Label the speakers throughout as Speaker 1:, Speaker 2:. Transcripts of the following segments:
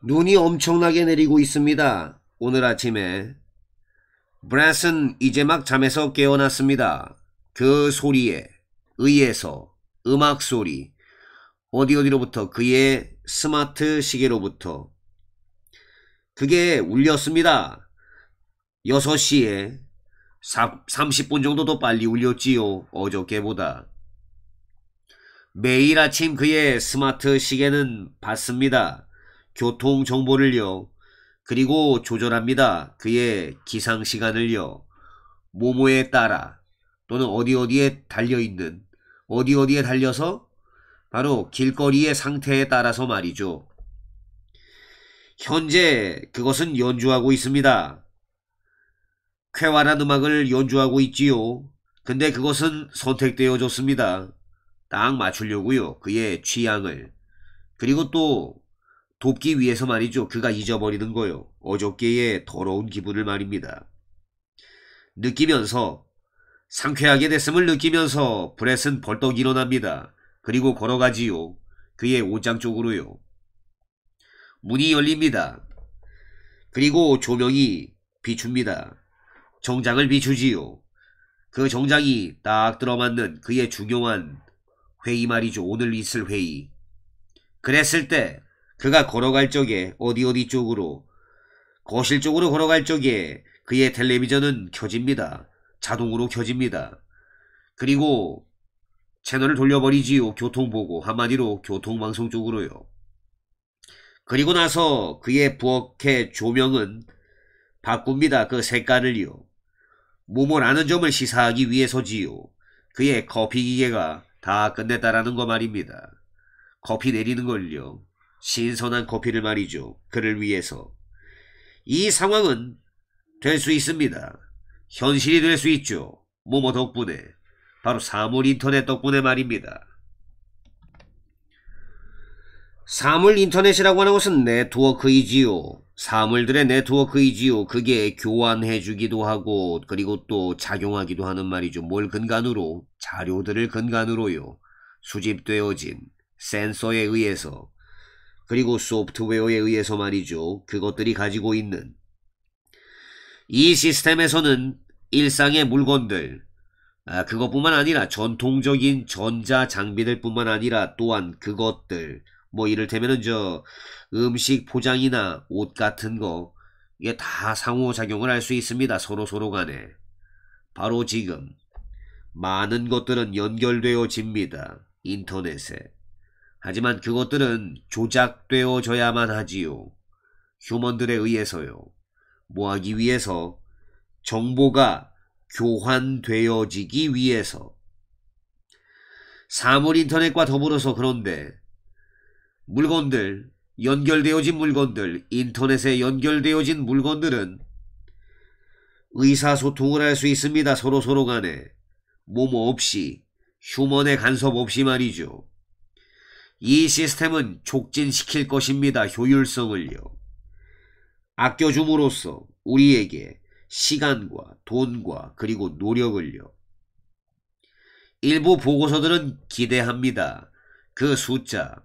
Speaker 1: 눈이 엄청나게 내리고 있습니다. 오늘 아침에. 브라슨 이제 막 잠에서 깨어났습니다. 그 소리에 의해서 음악 소리 어디 어디로부터 그의 스마트 시계로부터 그게 울렸습니다. 6시에 30분 정도 더 빨리 울렸지요. 어저께보다. 매일 아침 그의 스마트 시계는 봤습니다. 교통 정보를요. 그리고 조절합니다. 그의 기상 시간을요. 모모에 따라 또는 어디 어디에 달려 있는 어디 어디에 달려서 바로 길거리의 상태에 따라서 말이죠. 현재 그것은 연주하고 있습니다. 쾌활한 음악을 연주하고 있지요. 근데 그것은 선택되어졌습니다. 딱 맞추려고요. 그의 취향을. 그리고 또 돕기 위해서 말이죠. 그가 잊어버리는 거요. 어저께의 더러운 기분을 말입니다. 느끼면서 상쾌하게 됐음을 느끼면서 브렛은 벌떡 일어납니다. 그리고 걸어가지요. 그의 옷장 쪽으로요. 문이 열립니다. 그리고 조명이 비춥니다. 정장을 비추지요. 그 정장이 딱 들어맞는 그의 중요한 회의 말이죠. 오늘 있을 회의. 그랬을 때 그가 걸어갈 적에 어디 어디 쪽으로 거실 쪽으로 걸어갈 적에 그의 텔레비전은 켜집니다. 자동으로 켜집니다. 그리고 채널을 돌려버리지요. 교통보고 한마디로 교통방송 쪽으로요. 그리고 나서 그의 부엌의 조명은 바꿉니다. 그 색깔을요. 모모라는 점을 시사하기 위해서지요. 그의 커피 기계가 다 끝냈다라는 거 말입니다. 커피 내리는 걸요. 신선한 커피를 말이죠. 그를 위해서. 이 상황은 될 수 있습니다. 현실이 될 수 있죠. 뭐뭐 덕분에. 바로 사물 인터넷 덕분에 말입니다. 사물 인터넷이라고 하는 것은 네트워크이지요. 사물들의 네트워크이지요. 그게 교환해주기도 하고 그리고 또 작용하기도 하는 말이죠. 뭘 근간으로? 자료들을 근간으로요. 수집되어진 센서에 의해서 그리고 소프트웨어에 의해서 말이죠. 그것들이 가지고 있는 이 시스템에서는 일상의 물건들, 아, 그것뿐만 아니라 전통적인 전자 장비들 뿐만 아니라 또한 그것들, 뭐 이를테면은 저 음식 포장이나 옷 같은 거, 이게 다 상호작용을 할 수 있습니다. 서로서로 간에. 바로 지금. 많은 것들은 연결되어집니다. 인터넷에. 하지만 그것들은 조작되어져야만 하지요. 휴먼들에 의해서요. 뭐하기 위해서? 정보가 교환되어지기 위해서. 사물 인터넷과 더불어서 그런데 물건들, 연결되어진 물건들, 인터넷에 연결되어진 물건들은 의사소통을 할 수 있습니다. 서로서로 간에. 몸 없이, 휴먼의 간섭 없이 말이죠. 이 시스템은 촉진시킬 것입니다. 효율성을요. 아껴줌으로써 우리에게 시간과 돈과 그리고 노력을요. 일부 보고서들은 기대합니다. 그 숫자,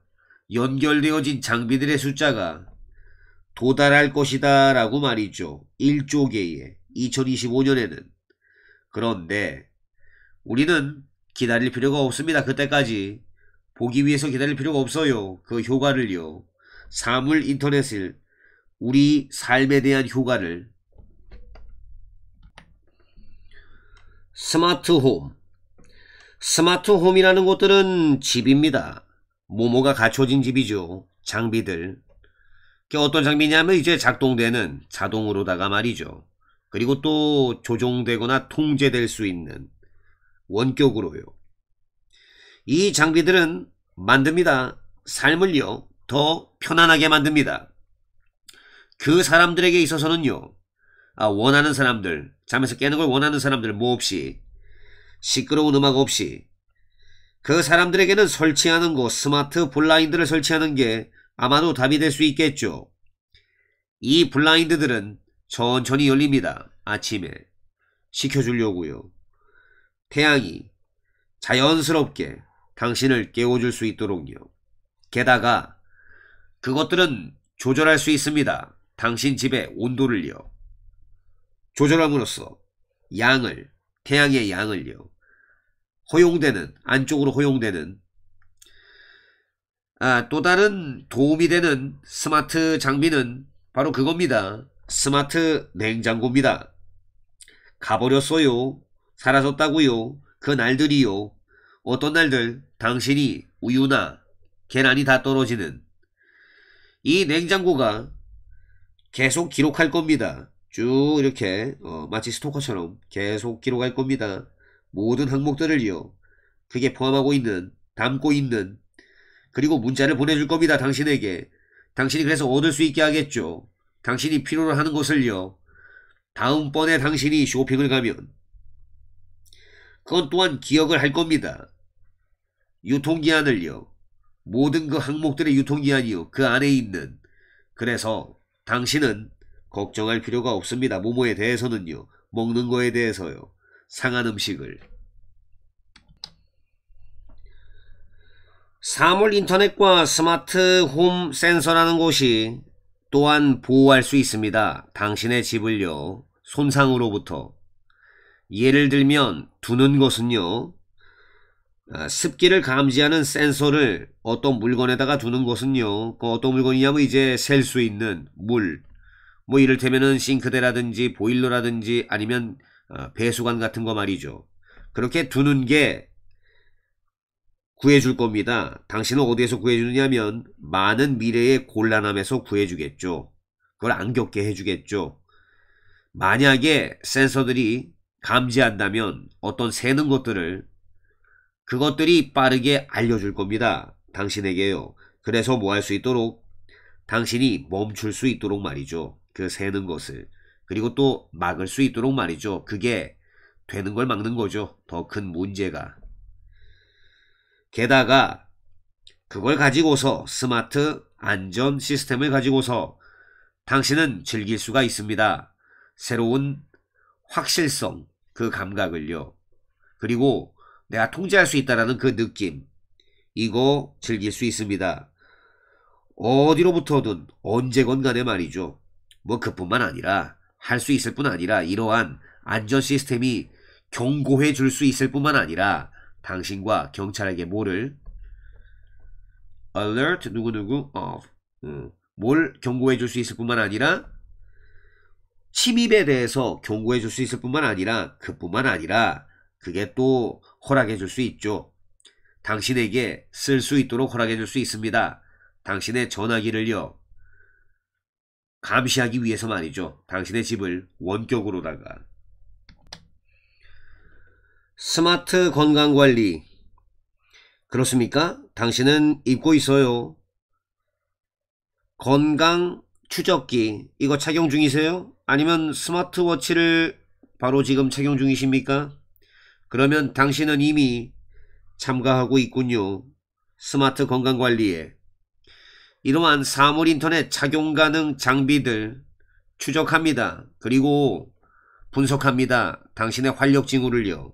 Speaker 1: 연결되어진 장비들의 숫자가 도달할 것이다 라고 말이죠. 1조 개의 2025년에는. 그런데 우리는 기다릴 필요가 없습니다. 그때까지 보기 위해서 기다릴 필요가 없어요. 그 효과를요. 사물 인터넷을 우리 삶에 대한 효과를 스마트홈 스마트홈이라는 곳들은 집입니다. 모모가 갖춰진 집이죠. 장비들. 그게 어떤 장비냐면 이제 작동되는 자동으로다가 말이죠. 그리고 또 조종되거나 통제될 수 있는 원격으로요. 이 장비들은 만듭니다. 삶을요, 더 편안하게 만듭니다. 그 사람들에게 있어서는요, 아, 원하는 사람들, 잠에서 깨는 걸 원하는 사람들, 뭐 없이, 시끄러운 음악 없이, 그 사람들에게는 설치하는 곳 스마트 블라인드를 설치하는 게 아마도 답이 될 수 있겠죠. 이 블라인드들은 천천히 열립니다. 아침에. 식혀주려고요. 태양이 자연스럽게 당신을 깨워줄 수 있도록요. 게다가 그것들은 조절할 수 있습니다. 당신 집의 온도를요. 조절함으로써 양을, 태양의 양을요. 허용되는, 안쪽으로 허용되는 아, 또 다른 도움이 되는 스마트 장비는 바로 그겁니다. 스마트 냉장고입니다. 가버렸어요. 사라졌다고요. 그 날들이요. 어떤 날들 당신이 우유나 계란이 다 떨어지는 이 냉장고가 계속 기록할 겁니다. 쭉 이렇게 어, 마치 스토커처럼 계속 기록할 겁니다. 모든 항목들을요. 그게 포함하고 있는 담고 있는 그리고 문자를 보내줄 겁니다. 당신에게 당신이 그래서 얻을 수 있게 하겠죠. 당신이 필요로 하는 것을요. 다음번에 당신이 쇼핑을 가면 그것 또한 기억을 할 겁니다. 유통기한을요. 모든 그 항목들의 유통기한이요. 그 안에 있는. 그래서 당신은 걱정할 필요가 없습니다. 모모에 대해서는요. 먹는 거에 대해서요. 상한 음식을. 사물 인터넷과 스마트 홈 센서라는 곳이 또한 보호할 수 있습니다. 당신의 집을요. 손상으로부터 예를 들면 두는 것은요. 아, 습기를 감지하는 센서를 어떤 물건에다가 두는 것은요. 그 어떤 물건이냐면 이제 셀 수 있는 물. 뭐 이를테면은 싱크대라든지 보일러라든지 아니면 어, 배수관 같은 거 말이죠. 그렇게 두는 게 구해줄 겁니다. 당신은 어디에서 구해주느냐면 많은 미래의 곤란함에서 구해주겠죠. 그걸 안 겪게 해주겠죠. 만약에 센서들이 감지한다면 어떤 새는 것들을 그것들이 빠르게 알려줄 겁니다. 당신에게요. 그래서 뭐 할 수 있도록 당신이 멈출 수 있도록 말이죠. 그 새는 것을. 그리고 또 막을 수 있도록 말이죠. 그게 되는 걸 막는 거죠. 더 큰 문제가. 게다가 그걸 가지고서 스마트 안전 시스템을 가지고서 당신은 즐길 수가 있습니다. 새로운 확실성, 그 감각을요. 그리고 내가 통제할 수 있다라는 그 느낌. 이거 즐길 수 있습니다. 어디로부터든 언제건 간에 말이죠. 뭐 그뿐만 아니라 할 수 있을 뿐 아니라 이러한 안전 시스템이 경고해 줄 수 있을 뿐만 아니라 당신과 경찰에게 뭐를 alert 누구누구 of 어, 음, 뭘 경고해 줄 수 있을 뿐만 아니라 침입에 대해서 경고해 줄 수 있을 뿐만 아니라 그뿐만 아니라 그게 또 허락해 줄 수 있죠. 당신에게 쓸 수 있도록 허락해 줄 수 있습니다. 당신의 전화기를요. 감시하기 위해서 말이죠. 당신의 집을 원격으로다가 스마트 건강관리 그렇습니까? 당신은 입고 있어요. 건강 추적기 이거 착용 중이세요? 아니면 스마트워치를 바로 지금 착용 중이십니까? 그러면 당신은 이미 참가하고 있군요. 스마트 건강관리에. 이러한 사물인터넷 착용 가능 장비들 추적합니다. 그리고 분석합니다. 당신의 활력 징후를요.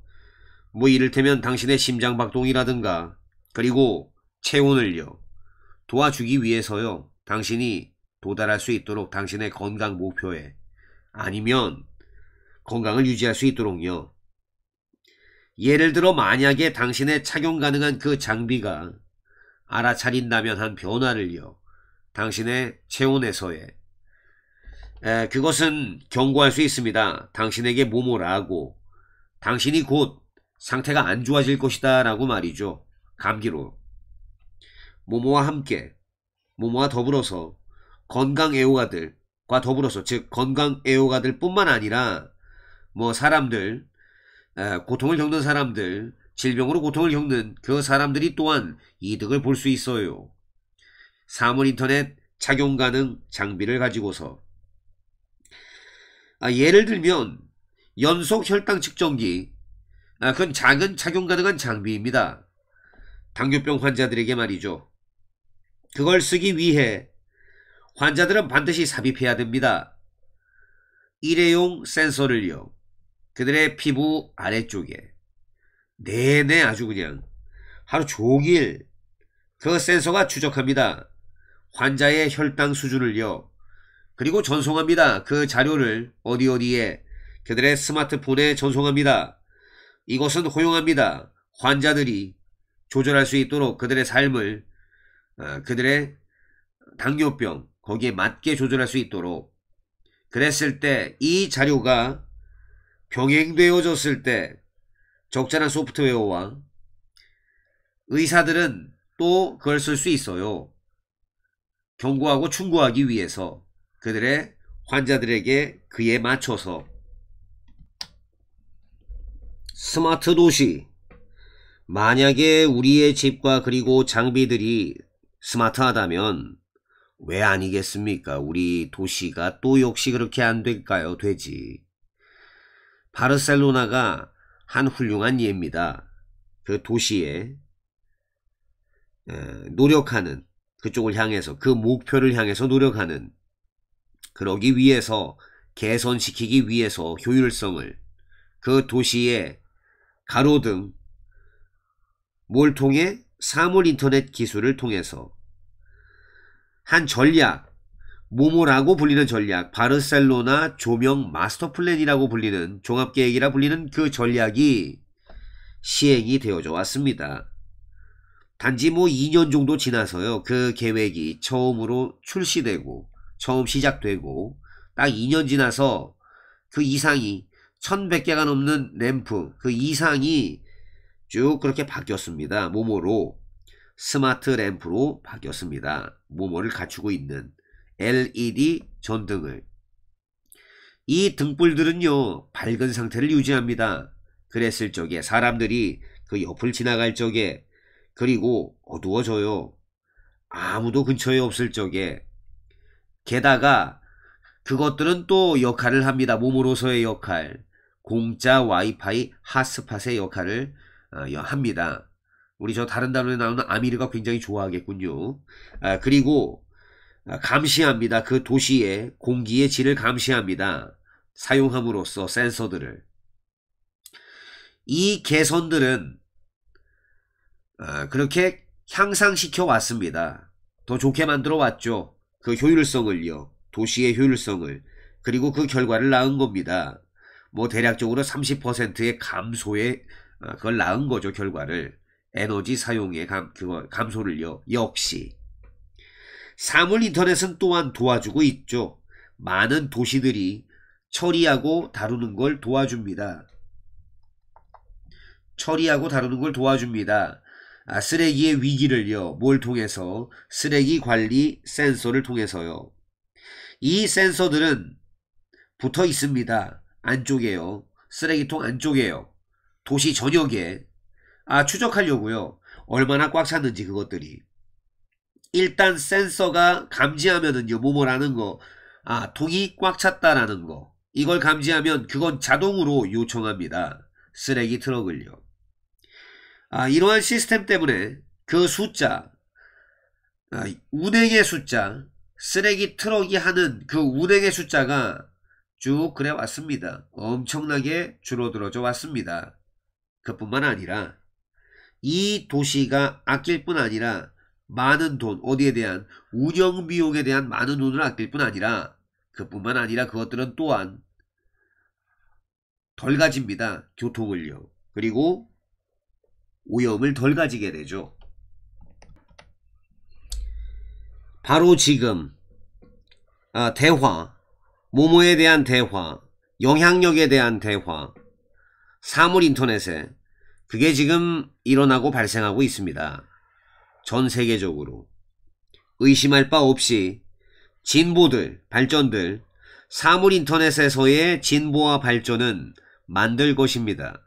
Speaker 1: 뭐 이를테면 당신의 심장박동이라든가 그리고 체온을요. 도와주기 위해서요. 당신이 도달할 수 있도록 당신의 건강 목표에 아니면 건강을 유지할 수 있도록요. 예를 들어 만약에 당신의 착용 가능한 그 장비가 알아차린다면 한 변화를요. 당신의 체온에서의 에, 그것은 경고할 수 있습니다. 당신에게 모모라고 당신이 곧 상태가 안 좋아질 것이다 라고 말이죠. 감기로 모모와 함께 모모와 더불어서 건강 애호가들 과 더불어서 즉 건강 애호가들 뿐만 아니라 뭐 사람들 고통을 겪는 사람들 질병으로 고통을 겪는 그 사람들이 또한 이득을 볼 수 있어요. 사물인터넷 착용 가능 장비를 가지고서 아, 예를 들면 연속 혈당 측정기 아, 그건 작은 착용 가능한 장비입니다. 당뇨병 환자들에게 말이죠. 그걸 쓰기 위해 환자들은 반드시 삽입해야 됩니다. 일회용 센서를요. 그들의 피부 아래쪽에 내내 아주 그냥 하루 종일 그 센서가 추적합니다. 환자의 혈당 수준을요. 그리고 전송합니다. 그 자료를 어디 어디에 그들의 스마트폰에 전송합니다. 이것은 허용합니다. 환자들이 조절할 수 있도록 그들의 삶을 어, 그들의 당뇨병, 거기에 맞게 조절할 수 있도록 그랬을 때 이 자료가 병행되어졌을 때 적절한 소프트웨어와 의사들은 또 그걸 쓸 수 있어요. 경고하고 충고하기 위해서 그들의 환자들에게 그에 맞춰서 스마트 도시 만약에 우리의 집과 그리고 장비들이 스마트하다면 왜 아니겠습니까? 우리 도시가 또 역시 그렇게 안 될까요? 되지. 바르셀로나가 한 훌륭한 예입니다. 그 도시에 노력하는 그쪽을 향해서 그 목표를 향해서 노력하는 그러기 위해서 개선시키기 위해서 효율성을 그 도시의 가로등 뭘 통해 사물 인터넷 기술을 통해서 한 전략, 모모라고 불리는 전략, 바르셀로나 조명 마스터 플랜이라고 불리는 종합계획이라 불리는 그 전략이 시행이 되어져 왔습니다. 단지 뭐 2년 정도 지나서요. 그 계획이 처음으로 출시되고 처음 시작되고 딱 2년 지나서 그 이상이 1100개가 넘는 램프 그 이상이 쭉 그렇게 바뀌었습니다. 모모로 스마트 램프로 바뀌었습니다. 모모를 갖추고 있는 LED 전등을 이 등불들은요 밝은 상태를 유지합니다. 그랬을 적에 사람들이 그 옆을 지나갈 적에 그리고 어두워져요. 아무도 근처에 없을 적에 게다가 그것들은 또 역할을 합니다. 몸으로서의 역할 공짜 와이파이 핫스팟의 역할을 어, 합니다. 우리 저 다른 단원에 나오는 아미르가 굉장히 좋아하겠군요. 아, 그리고 아, 감시합니다. 그 도시의 공기의 질을 감시합니다. 사용함으로써 센서들을. 이 개선들은 아, 그렇게 향상시켜 왔습니다. 더 좋게 만들어 왔죠. 그 효율성을요. 도시의 효율성을. 그리고 그 결과를 낳은 겁니다. 뭐 대략적으로 30%의 감소에 아, 그걸 낳은 거죠. 결과를. 에너지 사용의 감, 감소를요. 역시. 사물 인터넷은 또한 도와주고 있죠. 많은 도시들이 처리하고 다루는 걸 도와줍니다. 처리하고 다루는 걸 도와줍니다. 아, 쓰레기의 위기를요. 뭘 통해서? 쓰레기 관리 센서를 통해서요. 이 센서들은 붙어 있습니다. 안쪽에요. 쓰레기통 안쪽에요. 도시 전역에 아, 추적하려고요. 얼마나 꽉 찼는지 그것들이. 일단 센서가 감지하면은요, 뭐뭐라는 거, 아, 동이 꽉 찼다라는 거. 이걸 감지하면 그건 자동으로 요청합니다. 쓰레기 트럭을요. 아, 이러한 시스템 때문에 그 숫자, 아, 운행의 숫자, 쓰레기 트럭이 하는 그 운행의 숫자가 쭉 그래 왔습니다. 엄청나게 줄어들어져 왔습니다. 그뿐만 아니라 이 도시가 아낄 뿐 아니라 많은 돈, 어디에 대한 운영 비용에 대한 많은 돈을 아낄 뿐 아니라 그뿐만 아니라 그것들은 또한 덜 가집니다. 교통을요. 그리고 오염을 덜 가지게 되죠. 바로 지금 아, 대화, 모모에 대한 대화, 영향력에 대한 대화, 사물 인터넷에 그게 지금 일어나고 발생하고 있습니다. 전 세계적으로. 의심할 바 없이 진보들, 발전들, 사물 인터넷에서의 진보와 발전은 만들 것입니다.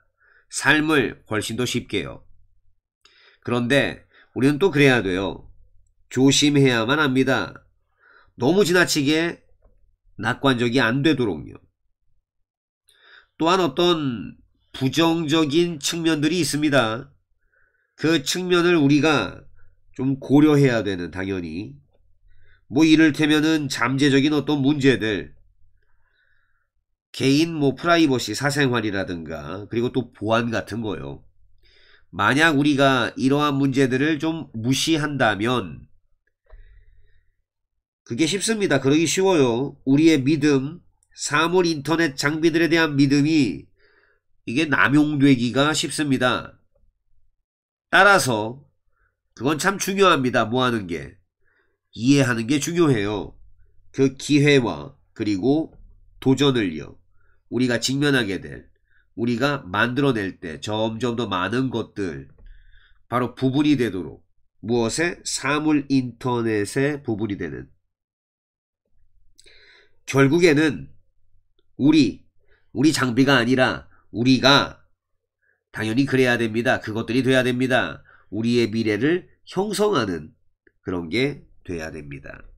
Speaker 1: 삶을 훨씬 더 쉽게요. 그런데 우리는 또 그래야 돼요. 조심해야만 합니다. 너무 지나치게 낙관적이 안 되도록요. 또한 어떤 부정적인 측면들이 있습니다. 그 측면을 우리가 좀 고려해야 되는 당연히 뭐 이를테면은 잠재적인 어떤 문제들 개인 뭐 프라이버시 사생활이라든가 그리고 또 보안 같은 거요. 만약 우리가 이러한 문제들을 좀 무시한다면 그게 쉽습니다. 그러기 쉬워요. 우리의 믿음, 사물 인터넷 장비들에 대한 믿음이 이게 남용되기가 쉽습니다. 따라서 그건 참 중요합니다. 뭐 하는 게. 이해하는 게 중요해요. 그 기회와 그리고 도전을요. 우리가 직면하게 될, 우리가 만들어낼 때 점점 더 많은 것들, 바로 부분이 되도록 무엇에? 사물 인터넷의 부분이 되는. 결국에는 우리, 우리 장비가 아니라 우리가 당연히 그래야 됩니다. 그것들이 돼야 됩니다. 우리의 미래를 형성하는 그런 게 돼야 됩니다.